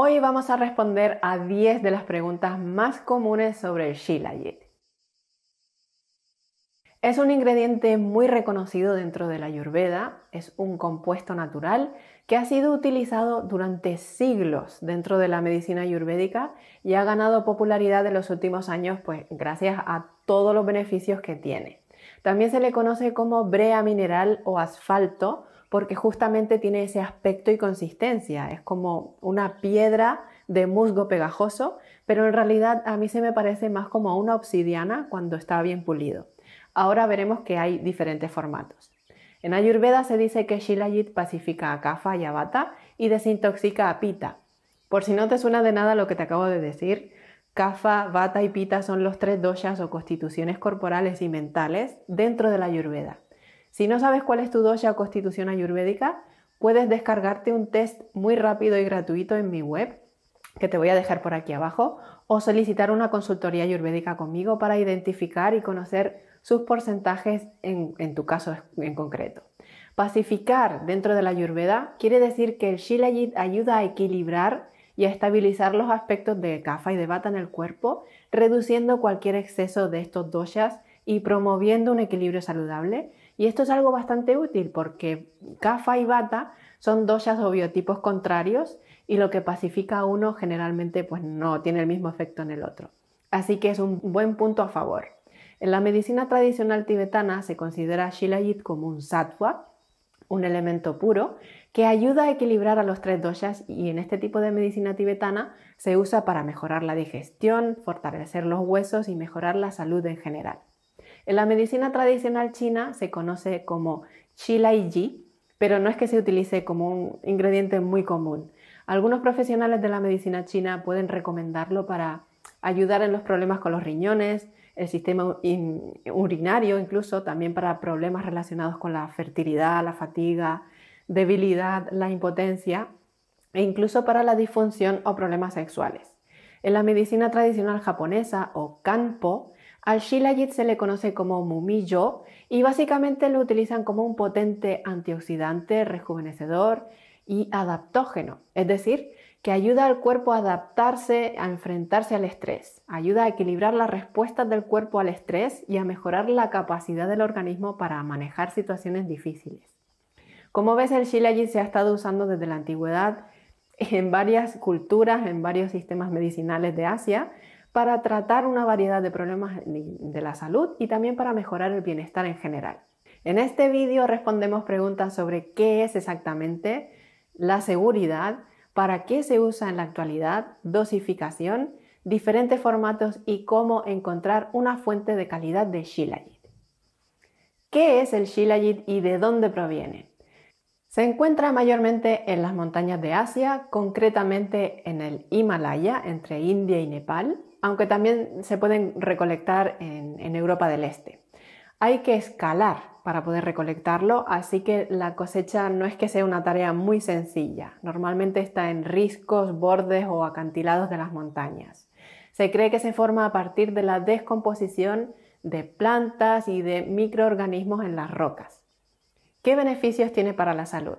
Hoy vamos a responder a 10 de las preguntas más comunes sobre el shilajit. Es un ingrediente muy reconocido dentro de la Ayurveda, es un compuesto natural que ha sido utilizado durante siglos dentro de la medicina ayurvédica y ha ganado popularidad en los últimos años pues gracias a todos los beneficios que tiene. También se le conoce como brea mineral o asfalto porque justamente tiene ese aspecto y consistencia. Es como una piedra de musgo pegajoso, pero en realidad a mí se me parece más como una obsidiana cuando está bien pulido. Ahora veremos que hay diferentes formatos. En Ayurveda se dice que Shilajit pacifica a Kapha y a Vata y desintoxica a Pita. Por si no te suena de nada lo que te acabo de decir, Kapha, Vata y Pita son los tres doshas o constituciones corporales y mentales dentro de la Ayurveda. Si no sabes cuál es tu dosha o constitución ayurvédica, puedes descargarte un test muy rápido y gratuito en mi web, que te voy a dejar por aquí abajo, o solicitar una consultoría ayurvédica conmigo para identificar y conocer sus porcentajes en, tu caso en concreto. Pacificar dentro de la ayurveda quiere decir que el shilajit ayuda a equilibrar y a estabilizar los aspectos de kafa y de bata en el cuerpo, reduciendo cualquier exceso de estos doshas y promoviendo un equilibrio saludable y esto es algo bastante útil porque kafa y bata son doyas o biotipos contrarios y lo que pacifica a uno generalmente pues no tiene el mismo efecto en el otro. Así que es un buen punto a favor. En la medicina tradicional tibetana se considera Shilajit como un sattva, un elemento puro, que ayuda a equilibrar a los tres doshas y en este tipo de medicina tibetana se usa para mejorar la digestión, fortalecer los huesos y mejorar la salud en general. En la medicina tradicional china se conoce como chila y pero no es que se utilice como un ingrediente muy común. Algunos profesionales de la medicina china pueden recomendarlo para ayudar en los problemas con los riñones, el sistema urinario incluso, también para problemas relacionados con la fertilidad, la fatiga, debilidad, la impotencia e incluso para la disfunción o problemas sexuales. En la medicina tradicional japonesa o kanpo al shilajit se le conoce como mumillo y básicamente lo utilizan como un potente antioxidante, rejuvenecedor y adaptógeno, es decir, que ayuda al cuerpo a adaptarse, a enfrentarse al estrés, ayuda a equilibrar las respuestas del cuerpo al estrés y a mejorar la capacidad del organismo para manejar situaciones difíciles. Como ves, el shilajit se ha estado usando desde la antigüedad en varias culturas, en varios sistemas medicinales de Asia, para tratar una variedad de problemas de la salud y también para mejorar el bienestar en general. En este vídeo respondemos preguntas sobre qué es exactamente la seguridad, para qué se usa en la actualidad, dosificación, diferentes formatos y cómo encontrar una fuente de calidad de Shilajit. ¿Qué es el Shilajit y de dónde proviene? Se encuentra mayormente en las montañas de Asia, concretamente en el Himalaya entre India y Nepal, aunque también se pueden recolectar en, Europa del Este. Hay que escalar para poder recolectarlo, así que la cosecha no es que sea una tarea muy sencilla. Normalmente está en riscos, bordes o acantilados de las montañas. Se cree que se forma a partir de la descomposición de plantas y de microorganismos en las rocas. ¿Qué beneficios tiene para la salud?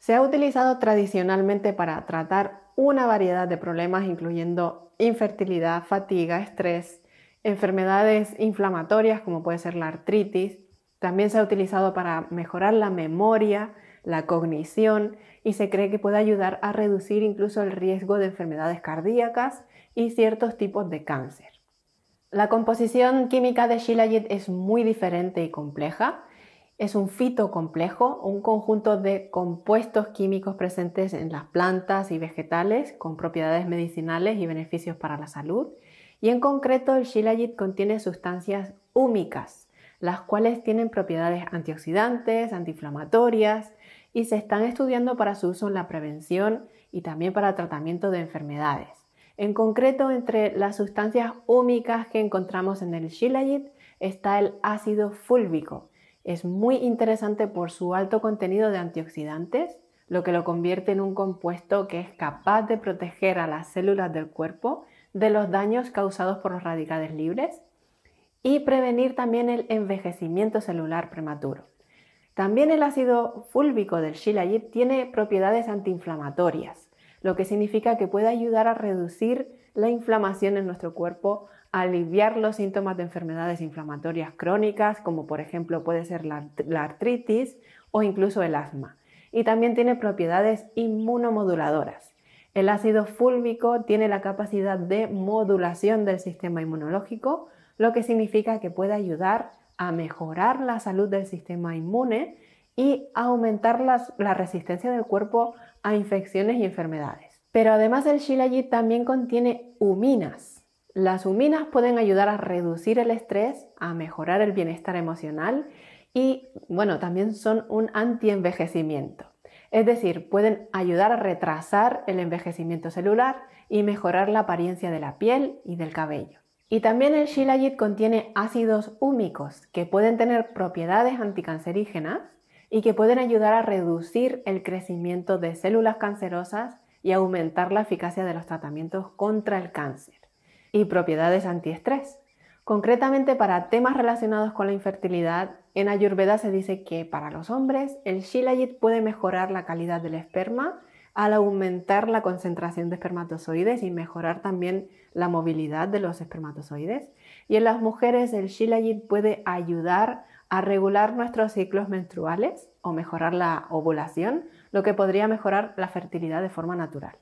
Se ha utilizado tradicionalmente para tratar una variedad de problemas incluyendo infertilidad, fatiga, estrés, enfermedades inflamatorias como puede ser la artritis. También se ha utilizado para mejorar la memoria, la cognición y se cree que puede ayudar a reducir incluso el riesgo de enfermedades cardíacas y ciertos tipos de cáncer. La composición química de Shilajit es muy diferente y compleja es un fitocomplejo, un conjunto de compuestos químicos presentes en las plantas y vegetales con propiedades medicinales y beneficios para la salud. Y en concreto el shilajit contiene sustancias úmicas, las cuales tienen propiedades antioxidantes, antiinflamatorias y se están estudiando para su uso en la prevención y también para tratamiento de enfermedades. En concreto, entre las sustancias húmicas que encontramos en el shilajit está el ácido fúlvico, es muy interesante por su alto contenido de antioxidantes, lo que lo convierte en un compuesto que es capaz de proteger a las células del cuerpo de los daños causados por los radicales libres y prevenir también el envejecimiento celular prematuro. También el ácido fúlvico del shilajit tiene propiedades antiinflamatorias, lo que significa que puede ayudar a reducir la inflamación en nuestro cuerpo, aliviar los síntomas de enfermedades inflamatorias crónicas, como por ejemplo puede ser la, artritis o incluso el asma. Y también tiene propiedades inmunomoduladoras. El ácido fúlvico tiene la capacidad de modulación del sistema inmunológico, lo que significa que puede ayudar a mejorar la salud del sistema inmune y aumentar la resistencia del cuerpo a infecciones y enfermedades. Pero además el shilajit también contiene huminas. Las huminas pueden ayudar a reducir el estrés, a mejorar el bienestar emocional y, bueno, también son un antienvejecimiento. Es decir, pueden ayudar a retrasar el envejecimiento celular y mejorar la apariencia de la piel y del cabello. Y también el shilajit contiene ácidos húmicos que pueden tener propiedades anticancerígenas y que pueden ayudar a reducir el crecimiento de células cancerosas y aumentar la eficacia de los tratamientos contra el cáncer. Y propiedades antiestrés. Concretamente para temas relacionados con la infertilidad, en Ayurveda se dice que para los hombres el Shilajit puede mejorar la calidad del esperma al aumentar la concentración de espermatozoides y mejorar también la movilidad de los espermatozoides. Y en las mujeres el Shilajit puede ayudar a regular nuestros ciclos menstruales o mejorar la ovulación lo que podría mejorar la fertilidad de forma natural.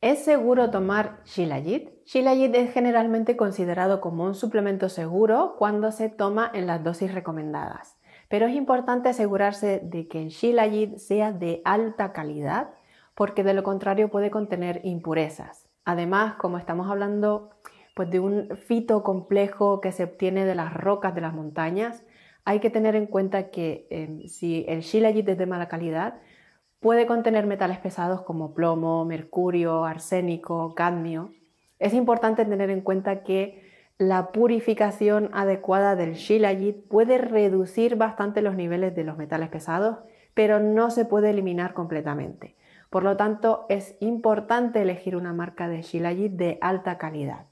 ¿Es seguro tomar Shilajit? Shilajit es generalmente considerado como un suplemento seguro cuando se toma en las dosis recomendadas, pero es importante asegurarse de que el Shilajit sea de alta calidad porque de lo contrario puede contener impurezas. Además, como estamos hablando pues, de un fito complejo que se obtiene de las rocas de las montañas, hay que tener en cuenta que eh, si el Shilajit es de mala calidad, Puede contener metales pesados como plomo, mercurio, arsénico, cadmio. Es importante tener en cuenta que la purificación adecuada del shilajit puede reducir bastante los niveles de los metales pesados, pero no se puede eliminar completamente. Por lo tanto, es importante elegir una marca de shilajit de alta calidad.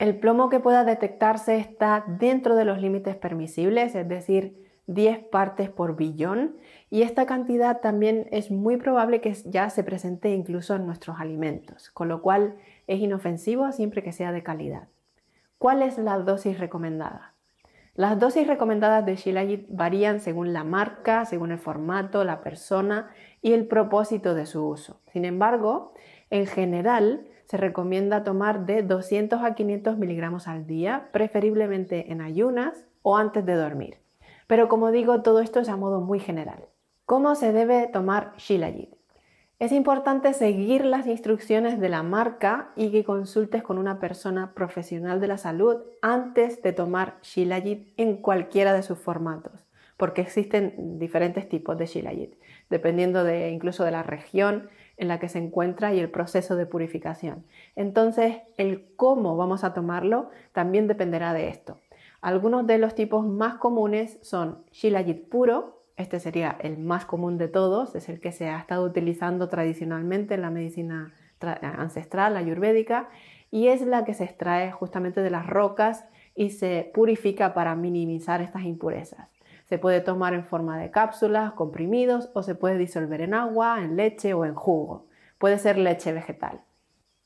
El plomo que pueda detectarse está dentro de los límites permisibles, es decir, 10 partes por billón y esta cantidad también es muy probable que ya se presente incluso en nuestros alimentos, con lo cual es inofensivo siempre que sea de calidad. ¿Cuál es la dosis recomendada? Las dosis recomendadas de Shilajit varían según la marca, según el formato, la persona y el propósito de su uso. Sin embargo, en general se recomienda tomar de 200 a 500 miligramos al día, preferiblemente en ayunas o antes de dormir. Pero como digo, todo esto es a modo muy general. ¿Cómo se debe tomar Shilajit? Es importante seguir las instrucciones de la marca y que consultes con una persona profesional de la salud antes de tomar Shilajit en cualquiera de sus formatos, porque existen diferentes tipos de Shilajit, dependiendo de, incluso de la región en la que se encuentra y el proceso de purificación. Entonces, el cómo vamos a tomarlo también dependerá de esto. Algunos de los tipos más comunes son Shilajit puro, este sería el más común de todos, es el que se ha estado utilizando tradicionalmente en la medicina ancestral, ayurvédica, y es la que se extrae justamente de las rocas y se purifica para minimizar estas impurezas. Se puede tomar en forma de cápsulas, comprimidos o se puede disolver en agua, en leche o en jugo. Puede ser leche vegetal.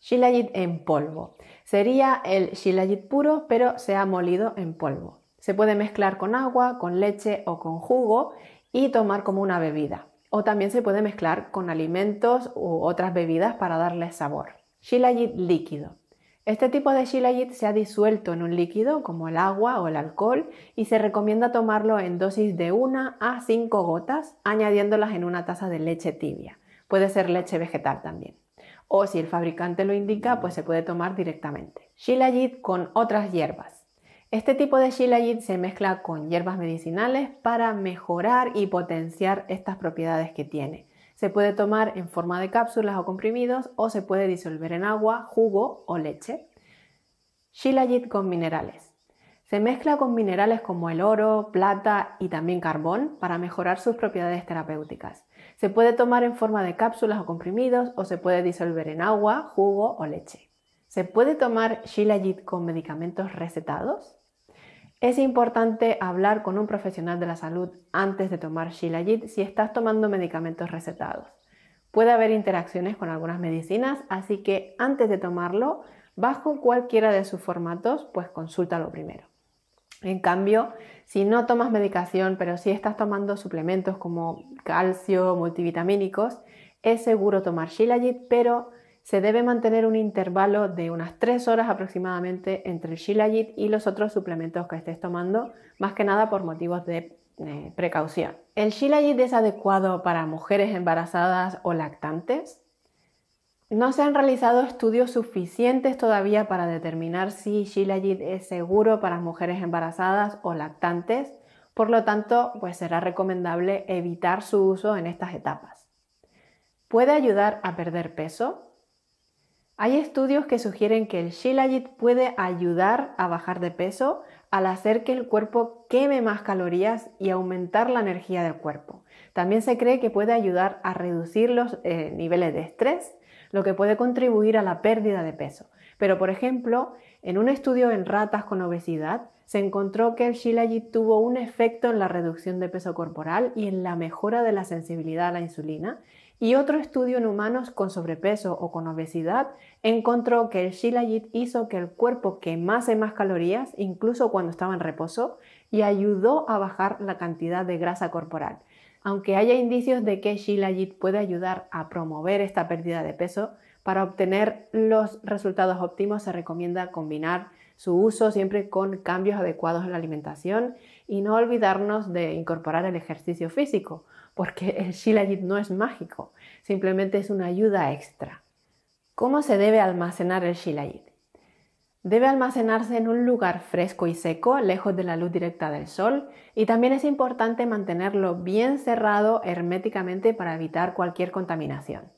Shilajit en polvo. Sería el shilajit puro, pero se ha molido en polvo. Se puede mezclar con agua, con leche o con jugo y tomar como una bebida. O también se puede mezclar con alimentos u otras bebidas para darle sabor. Shilajit líquido. Este tipo de shilajit se ha disuelto en un líquido como el agua o el alcohol y se recomienda tomarlo en dosis de 1 a 5 gotas añadiéndolas en una taza de leche tibia. Puede ser leche vegetal también o si el fabricante lo indica, pues se puede tomar directamente. Shilajit con otras hierbas. Este tipo de shilajit se mezcla con hierbas medicinales para mejorar y potenciar estas propiedades que tiene. Se puede tomar en forma de cápsulas o comprimidos o se puede disolver en agua, jugo o leche. Shilajit con minerales. Se mezcla con minerales como el oro, plata y también carbón para mejorar sus propiedades terapéuticas. Se puede tomar en forma de cápsulas o comprimidos o se puede disolver en agua, jugo o leche. ¿Se puede tomar Shilajit con medicamentos recetados? Es importante hablar con un profesional de la salud antes de tomar Shilajit si estás tomando medicamentos recetados. Puede haber interacciones con algunas medicinas, así que antes de tomarlo, bajo cualquiera de sus formatos, pues consúltalo primero. En cambio, si no tomas medicación, pero si estás tomando suplementos como calcio, multivitamínicos, es seguro tomar Shilajit, pero se debe mantener un intervalo de unas 3 horas aproximadamente entre el Shilajit y los otros suplementos que estés tomando, más que nada por motivos de eh, precaución. El Shilajit es adecuado para mujeres embarazadas o lactantes, no se han realizado estudios suficientes todavía para determinar si Shilajit es seguro para mujeres embarazadas o lactantes, por lo tanto, pues será recomendable evitar su uso en estas etapas. ¿Puede ayudar a perder peso? Hay estudios que sugieren que el Shilajit puede ayudar a bajar de peso al hacer que el cuerpo queme más calorías y aumentar la energía del cuerpo. También se cree que puede ayudar a reducir los eh, niveles de estrés lo que puede contribuir a la pérdida de peso. Pero, por ejemplo, en un estudio en ratas con obesidad, se encontró que el Shilajit tuvo un efecto en la reducción de peso corporal y en la mejora de la sensibilidad a la insulina, y otro estudio en humanos con sobrepeso o con obesidad encontró que el Shilajit hizo que el cuerpo quemase más calorías, incluso cuando estaba en reposo, y ayudó a bajar la cantidad de grasa corporal aunque haya indicios de que Shilajit puede ayudar a promover esta pérdida de peso, para obtener los resultados óptimos se recomienda combinar su uso siempre con cambios adecuados en la alimentación y no olvidarnos de incorporar el ejercicio físico, porque el Shilajit no es mágico, simplemente es una ayuda extra. ¿Cómo se debe almacenar el Shilajit? Debe almacenarse en un lugar fresco y seco, lejos de la luz directa del sol, y también es importante mantenerlo bien cerrado herméticamente para evitar cualquier contaminación.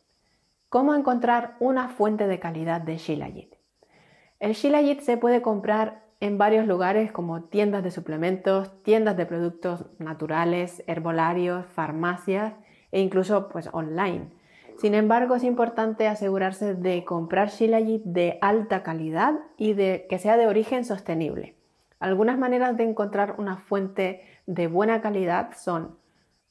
¿Cómo encontrar una fuente de calidad de shilajit? El shilajit se puede comprar en varios lugares como tiendas de suplementos, tiendas de productos naturales, herbolarios, farmacias e incluso pues online. Sin embargo, es importante asegurarse de comprar shilajit de alta calidad y de que sea de origen sostenible. Algunas maneras de encontrar una fuente de buena calidad son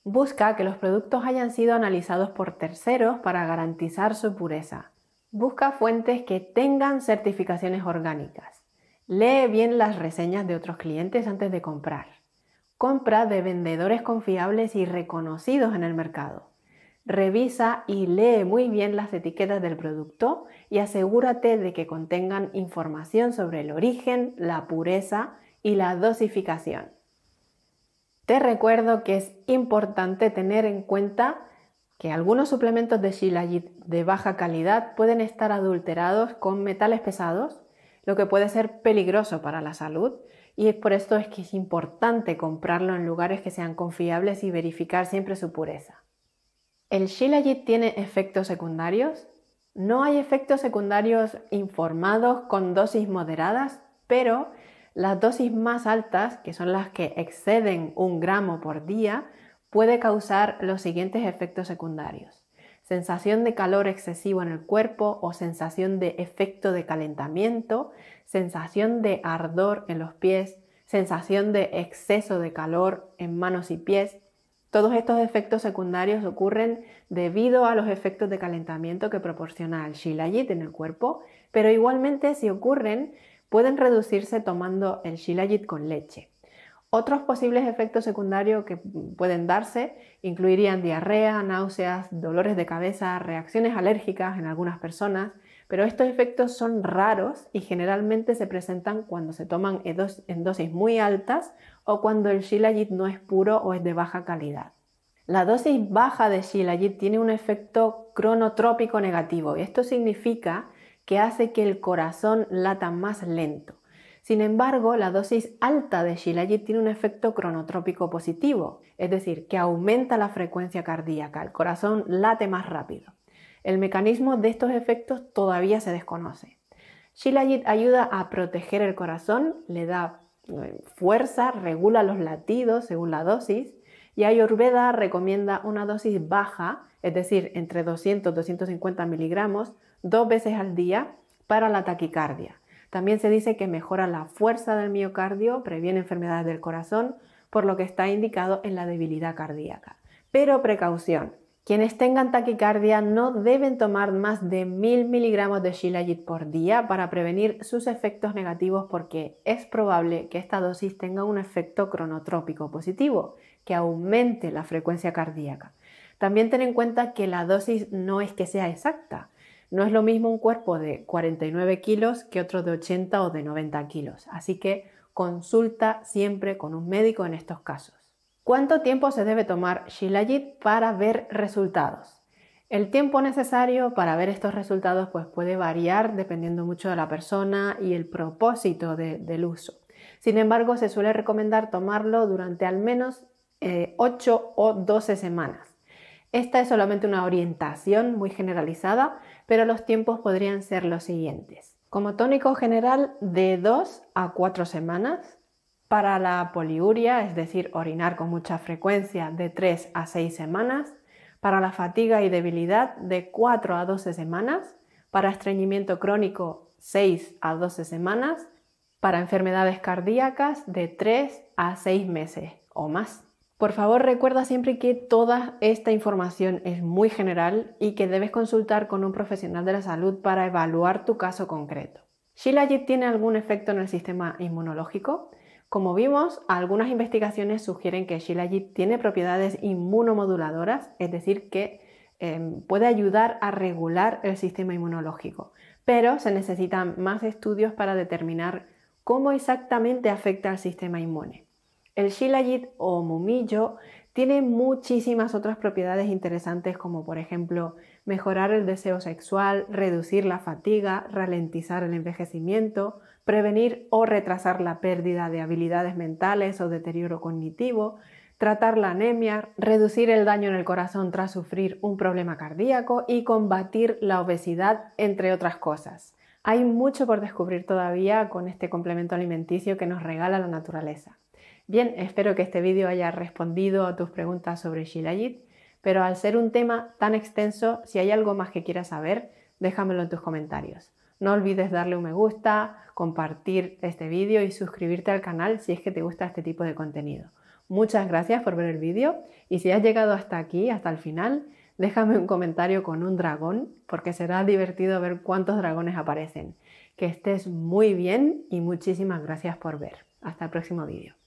Busca que los productos hayan sido analizados por terceros para garantizar su pureza. Busca fuentes que tengan certificaciones orgánicas. Lee bien las reseñas de otros clientes antes de comprar. Compra de vendedores confiables y reconocidos en el mercado. Revisa y lee muy bien las etiquetas del producto y asegúrate de que contengan información sobre el origen, la pureza y la dosificación. Te recuerdo que es importante tener en cuenta que algunos suplementos de Shilajit de baja calidad pueden estar adulterados con metales pesados, lo que puede ser peligroso para la salud, y por esto es que es importante comprarlo en lugares que sean confiables y verificar siempre su pureza. ¿El Shilajit tiene efectos secundarios? No hay efectos secundarios informados con dosis moderadas, pero las dosis más altas, que son las que exceden un gramo por día, puede causar los siguientes efectos secundarios. Sensación de calor excesivo en el cuerpo o sensación de efecto de calentamiento, sensación de ardor en los pies, sensación de exceso de calor en manos y pies, todos estos efectos secundarios ocurren debido a los efectos de calentamiento que proporciona el shilajit en el cuerpo, pero igualmente si ocurren pueden reducirse tomando el shilajit con leche. Otros posibles efectos secundarios que pueden darse incluirían diarrea, náuseas, dolores de cabeza, reacciones alérgicas en algunas personas, pero estos efectos son raros y generalmente se presentan cuando se toman en dosis muy altas o cuando el Shilajit no es puro o es de baja calidad. La dosis baja de Shilajit tiene un efecto cronotrópico negativo y esto significa que hace que el corazón lata más lento. Sin embargo, la dosis alta de Shilajit tiene un efecto cronotrópico positivo, es decir, que aumenta la frecuencia cardíaca, el corazón late más rápido. El mecanismo de estos efectos todavía se desconoce. Shilajit ayuda a proteger el corazón, le da eh, fuerza, regula los latidos según la dosis y Ayurveda recomienda una dosis baja, es decir, entre 200 y 250 miligramos, dos veces al día para la taquicardia. También se dice que mejora la fuerza del miocardio, previene enfermedades del corazón, por lo que está indicado en la debilidad cardíaca. Pero precaución, quienes tengan taquicardia no deben tomar más de 1000 miligramos de Shilajit por día para prevenir sus efectos negativos porque es probable que esta dosis tenga un efecto cronotrópico positivo que aumente la frecuencia cardíaca. También ten en cuenta que la dosis no es que sea exacta. No es lo mismo un cuerpo de 49 kilos que otro de 80 o de 90 kilos. Así que consulta siempre con un médico en estos casos. ¿Cuánto tiempo se debe tomar Shilajit para ver resultados? El tiempo necesario para ver estos resultados pues, puede variar dependiendo mucho de la persona y el propósito del uso. Sin embargo, se suele recomendar tomarlo durante al menos 8 eh, o 12 semanas. Esta es solamente una orientación muy generalizada, pero los tiempos podrían ser los siguientes. Como tónico general de 2 a 4 semanas, para la poliuria, es decir, orinar con mucha frecuencia de 3 a 6 semanas, para la fatiga y debilidad de 4 a 12 semanas, para estreñimiento crónico 6 a 12 semanas, para enfermedades cardíacas de 3 a 6 meses o más. Por favor, recuerda siempre que toda esta información es muy general y que debes consultar con un profesional de la salud para evaluar tu caso concreto. ¿Shilajit tiene algún efecto en el sistema inmunológico? Como vimos, algunas investigaciones sugieren que el Shilajit tiene propiedades inmunomoduladoras, es decir, que em, puede ayudar a regular el sistema inmunológico, pero se necesitan más estudios para determinar cómo exactamente afecta al sistema inmune. El Shilajit o mumillo tiene muchísimas otras propiedades interesantes como por ejemplo mejorar el deseo sexual, reducir la fatiga, ralentizar el envejecimiento, prevenir o retrasar la pérdida de habilidades mentales o deterioro cognitivo, tratar la anemia, reducir el daño en el corazón tras sufrir un problema cardíaco y combatir la obesidad, entre otras cosas. Hay mucho por descubrir todavía con este complemento alimenticio que nos regala la naturaleza. Bien, espero que este vídeo haya respondido a tus preguntas sobre Shilajit pero al ser un tema tan extenso, si hay algo más que quieras saber, déjamelo en tus comentarios. No olvides darle un me gusta, compartir este vídeo y suscribirte al canal si es que te gusta este tipo de contenido. Muchas gracias por ver el vídeo y si has llegado hasta aquí, hasta el final, déjame un comentario con un dragón porque será divertido ver cuántos dragones aparecen. Que estés muy bien y muchísimas gracias por ver. Hasta el próximo vídeo.